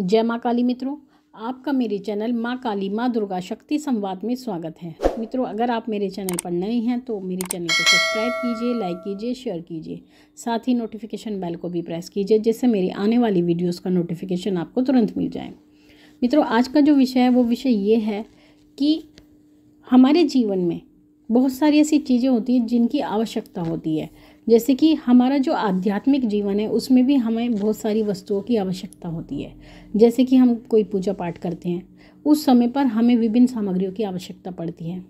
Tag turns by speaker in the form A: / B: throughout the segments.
A: जय माँ काली मित्रों आपका मेरे चैनल माँ काली माँ दुर्गा शक्ति संवाद में स्वागत है मित्रों अगर आप मेरे चैनल पर नए हैं तो मेरे चैनल को सब्सक्राइब कीजिए लाइक कीजिए शेयर कीजिए साथ ही नोटिफिकेशन बेल को भी प्रेस कीजिए जिससे मेरी आने वाली वीडियोस का नोटिफिकेशन आपको तुरंत मिल जाए मित्रों आज का जो विषय है वो विषय ये है कि हमारे जीवन में बहुत सारी ऐसी चीज़ें होती हैं जिनकी आवश्यकता होती है जैसे कि हमारा जो आध्यात्मिक जीवन है उसमें भी हमें बहुत सारी वस्तुओं की आवश्यकता होती है जैसे कि हम कोई पूजा पाठ करते हैं उस समय पर हमें विभिन्न सामग्रियों की आवश्यकता पड़ती है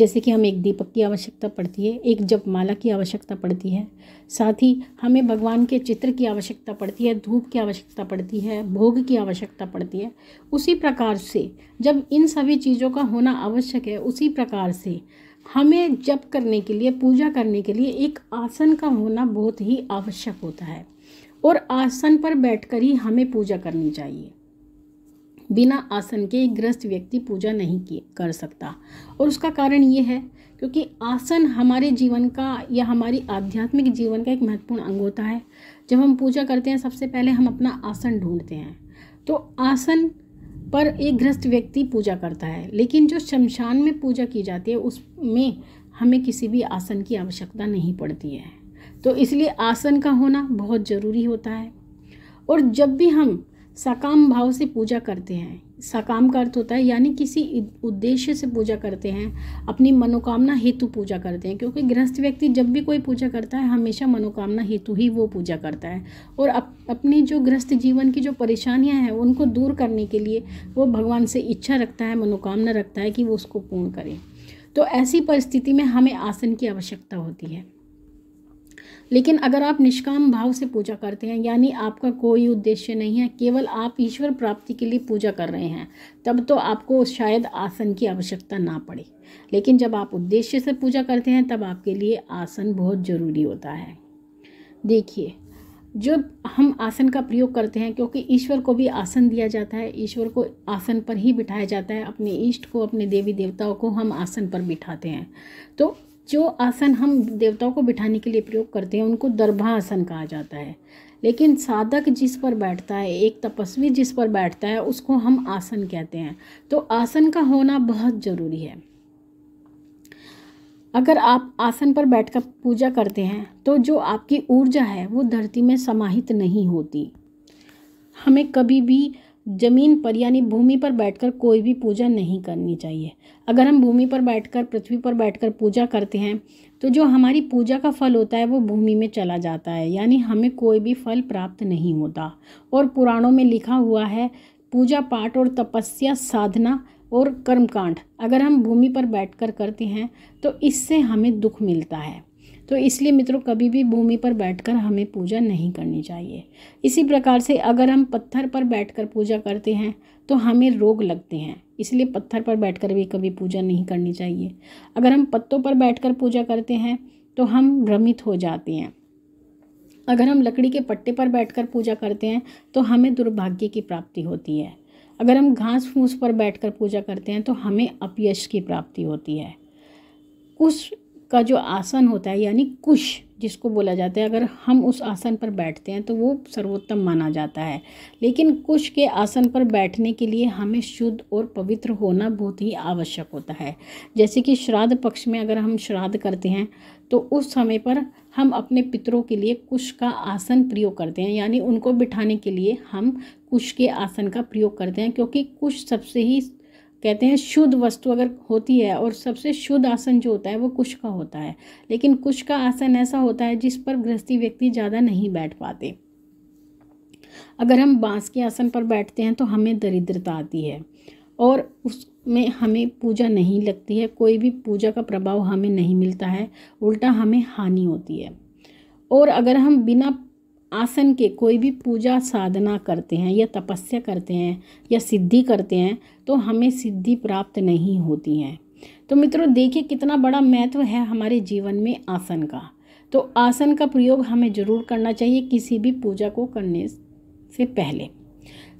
A: जैसे कि हमें एक दीपक की आवश्यकता पड़ती है एक जपमाला की आवश्यकता पड़ती है साथ ही हमें भगवान के चित्र की आवश्यकता पड़ती है धूप की आवश्यकता पड़ती है भोग की आवश्यकता पड़ती है उसी प्रकार से जब इन सभी चीज़ों का होना आवश्यक है उसी प्रकार से हमें जप करने के लिए पूजा करने के लिए एक आसन का होना बहुत ही आवश्यक होता है और आसन पर बैठकर ही हमें पूजा करनी चाहिए बिना आसन के एक ग्रस्त व्यक्ति पूजा नहीं कर सकता और उसका कारण ये है क्योंकि आसन हमारे जीवन का या हमारी आध्यात्मिक जीवन का एक महत्वपूर्ण अंग होता है जब हम पूजा करते हैं सबसे पहले हम अपना आसन ढूंढते हैं तो आसन पर एक ग्रस्त व्यक्ति पूजा करता है लेकिन जो शमशान में पूजा की जाती है उसमें हमें किसी भी आसन की आवश्यकता नहीं पड़ती है तो इसलिए आसन का होना बहुत ज़रूरी होता है और जब भी हम सकाम भाव से पूजा करते हैं सकाम का अर्थ होता है यानी किसी उद्देश्य से पूजा करते हैं अपनी मनोकामना हेतु पूजा करते हैं क्योंकि गृहस्थ व्यक्ति जब भी कोई पूजा करता है हमेशा मनोकामना हेतु ही वो पूजा करता है और अप, अपने जो गृहस्थ जीवन की जो परेशानियां हैं उनको दूर करने के लिए वो भगवान से इच्छा रखता है मनोकामना रखता है कि वो उसको पूर्ण करें तो ऐसी परिस्थिति में हमें आसन की आवश्यकता होती है लेकिन अगर आप निष्काम भाव से पूजा करते हैं यानी आपका कोई उद्देश्य नहीं है केवल आप ईश्वर प्राप्ति के लिए पूजा कर रहे हैं तब तो आपको शायद आसन की आवश्यकता ना पड़े लेकिन जब आप उद्देश्य से पूजा करते हैं तब आपके लिए आसन बहुत ज़रूरी होता है देखिए जब हम आसन का प्रयोग करते हैं क्योंकि ईश्वर को भी आसन दिया जाता है ईश्वर को आसन पर ही बिठाया जाता है अपने इष्ट को अपने देवी देवताओं को हम आसन पर बिठाते हैं तो जो आसन हम देवताओं को बिठाने के लिए प्रयोग करते हैं उनको दरभा आसन कहा जाता है लेकिन साधक जिस पर बैठता है एक तपस्वी जिस पर बैठता है उसको हम आसन कहते हैं तो आसन का होना बहुत ज़रूरी है अगर आप आसन पर बैठकर पूजा करते हैं तो जो आपकी ऊर्जा है वो धरती में समाहित नहीं होती हमें कभी भी ज़मीन पर यानी भूमि पर बैठकर कोई भी पूजा नहीं करनी चाहिए अगर हम भूमि पर बैठकर पृथ्वी पर बैठकर पूजा करते हैं तो जो हमारी पूजा का फल होता है वो भूमि में चला जाता है यानी हमें कोई भी फल प्राप्त नहीं होता और पुराणों में लिखा हुआ है पूजा पाठ और तपस्या साधना और कर्मकांड अगर हम भूमि पर बैठकर करते हैं तो इससे हमें दुख मिलता है तो इसलिए मित्रों कभी भी भूमि पर बैठकर हमें पूजा नहीं करनी चाहिए इसी प्रकार से अगर हम पत्थर पर बैठकर पूजा करते हैं तो हमें रोग लगते हैं इसलिए पत्थर पर बैठकर भी कभी पूजा नहीं करनी चाहिए अगर हम पत्तों पर बैठकर पूजा करते हैं तो हम भ्रमित हो जाते हैं अगर हम लकड़ी के पट्टे पर बैठकर पूजा करते हैं तो हमें दुर्भाग्य की प्राप्ति होती है अगर हम घास फूस पर बैठकर पूजा करते हैं तो हमें अपयश की प्राप्ति होती है उस का जो आसन होता है यानी कुश जिसको बोला जाता है अगर हम उस आसन पर बैठते हैं तो वो सर्वोत्तम माना जाता है लेकिन कुश के आसन पर बैठने के लिए हमें शुद्ध और पवित्र होना बहुत ही आवश्यक होता है जैसे कि श्राद्ध पक्ष में अगर हम श्राद्ध करते हैं तो उस समय पर हम अपने पितरों के लिए कुश का आसन प्रयोग करते हैं यानी उनको बिठाने के लिए हम कुश के आसन का प्रयोग करते हैं क्योंकि कुश सबसे ही कहते हैं शुद्ध वस्तु अगर होती है और सबसे शुद्ध आसन जो होता है वो कुश का होता है लेकिन कुश का आसन ऐसा होता है जिस पर गृहस्थी व्यक्ति ज़्यादा नहीं बैठ पाते अगर हम बांस के आसन पर बैठते हैं तो हमें दरिद्रता आती है और उसमें हमें पूजा नहीं लगती है कोई भी पूजा का प्रभाव हमें नहीं मिलता है उल्टा हमें हानि होती है और अगर हम बिना आसन के कोई भी पूजा साधना करते हैं या तपस्या करते हैं या सिद्धि करते हैं तो हमें सिद्धि प्राप्त नहीं होती हैं तो मित्रों देखिए कितना बड़ा महत्व है हमारे जीवन में आसन का तो आसन का प्रयोग हमें ज़रूर करना चाहिए किसी भी पूजा को करने से पहले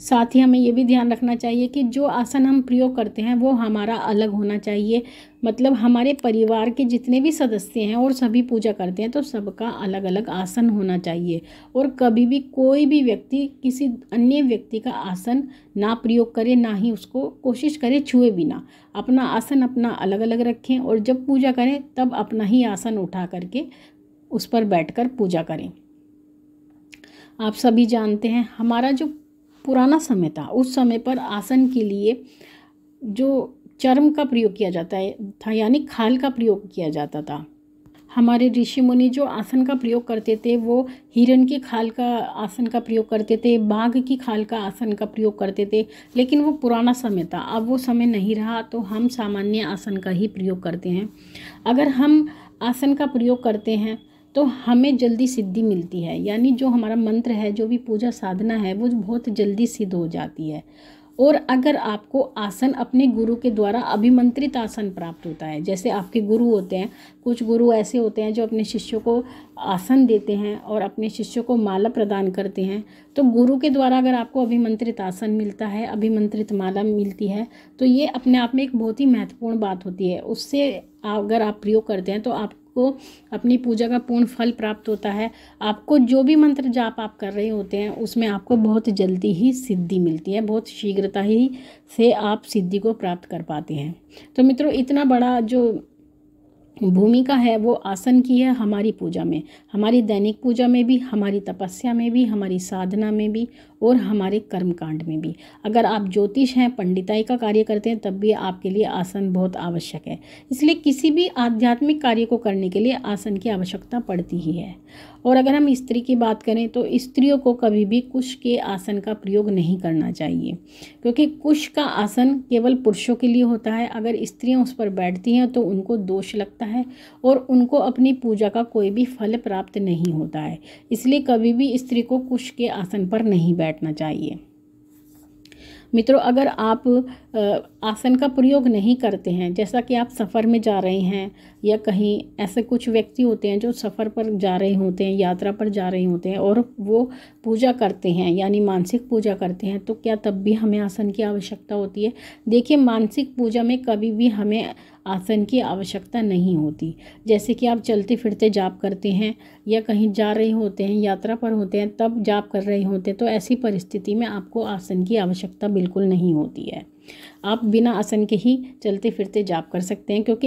A: साथ ही हमें ये भी ध्यान रखना चाहिए कि जो आसन हम प्रयोग करते हैं वो हमारा अलग होना चाहिए मतलब हमारे परिवार के जितने भी सदस्य हैं और सभी पूजा करते हैं तो सबका अलग अलग आसन होना चाहिए और कभी भी कोई भी व्यक्ति किसी अन्य व्यक्ति का आसन ना प्रयोग करे ना ही उसको कोशिश करे छुए बिना अपना आसन अपना अलग अलग रखें और जब पूजा करें तब अपना ही आसन उठा करके उस पर बैठ कर पूजा करें आप सभी जानते हैं हमारा जो पुराना समय था उस समय पर आसन के लिए जो चर्म का प्रयोग किया जाता है था यानी खाल का प्रयोग किया जाता था हमारे ऋषि मुनि जो आसन का प्रयोग करते थे वो हिरण की खाल का आसन का प्रयोग करते थे बाघ की खाल का आसन का प्रयोग करते थे लेकिन वो पुराना समय था अब वो समय नहीं रहा तो हम सामान्य आसन का ही प्रयोग करते हैं अगर हम आसन का प्रयोग करते हैं तो हमें जल्दी सिद्धि मिलती है यानी जो हमारा मंत्र है जो भी पूजा साधना है वो बहुत जल्दी सिद्ध हो जाती है और अगर आपको आसन अपने गुरु के द्वारा अभिमंत्रित आसन प्राप्त होता है जैसे आपके गुरु होते हैं कुछ गुरु ऐसे होते हैं जो अपने शिष्यों को आसन देते हैं और अपने शिष्यों को माला प्रदान करते हैं तो गुरु के द्वारा अगर आपको अभिमंत्रित आसन मिलता है अभिमंत्रित माला मिलती है तो ये अपने आप में एक बहुत ही महत्वपूर्ण बात होती है उससे अगर आप प्रयोग करते हैं तो आप को अपनी पूजा का पूर्ण फल प्राप्त होता है आपको जो भी मंत्र जाप आप कर रहे होते हैं उसमें आपको बहुत जल्दी ही सिद्धि मिलती है बहुत शीघ्रता ही से आप सिद्धि को प्राप्त कर पाते हैं तो मित्रों इतना बड़ा जो भूमिका है वो आसन की है हमारी पूजा में हमारी दैनिक पूजा में भी हमारी तपस्या में भी हमारी साधना में भी और हमारे कर्मकांड में भी अगर आप ज्योतिष हैं पंडिताई का कार्य करते हैं तब भी आपके लिए आसन बहुत आवश्यक है इसलिए किसी भी आध्यात्मिक कार्य को करने के लिए आसन की आवश्यकता पड़ती ही है और अगर हम स्त्री की बात करें तो स्त्रियों को कभी भी कुश के आसन का प्रयोग नहीं करना चाहिए क्योंकि कुश का आसन केवल पुरुषों के लिए होता है अगर स्त्रियां उस पर बैठती हैं तो उनको दोष लगता है और उनको अपनी पूजा का कोई भी फल प्राप्त नहीं होता है इसलिए कभी भी स्त्री को कुश के आसन पर नहीं बैठ बैठना चाहिए मित्रों अगर आप आसन का प्रयोग नहीं करते हैं जैसा कि आप सफ़र में जा रहे हैं या कहीं ऐसे कुछ व्यक्ति होते हैं जो सफ़र पर जा रहे होते हैं यात्रा पर जा रहे होते हैं और वो पूजा करते हैं यानी मानसिक पूजा करते हैं तो क्या तब भी हमें आसन की आवश्यकता होती है देखिए मानसिक पूजा में कभी भी हमें आसन की आवश्यकता नहीं होती जैसे कि आप चलते फिरते जाप करते हैं या कहीं जा रहे होते हैं यात्रा पर होते हैं तब जाप कर रहे होते हैं तो ऐसी परिस्थिति में आपको आसन की आवश्यकता बिल्कुल नहीं होती है आप बिना आसन के ही चलते फिरते जाप कर सकते हैं क्योंकि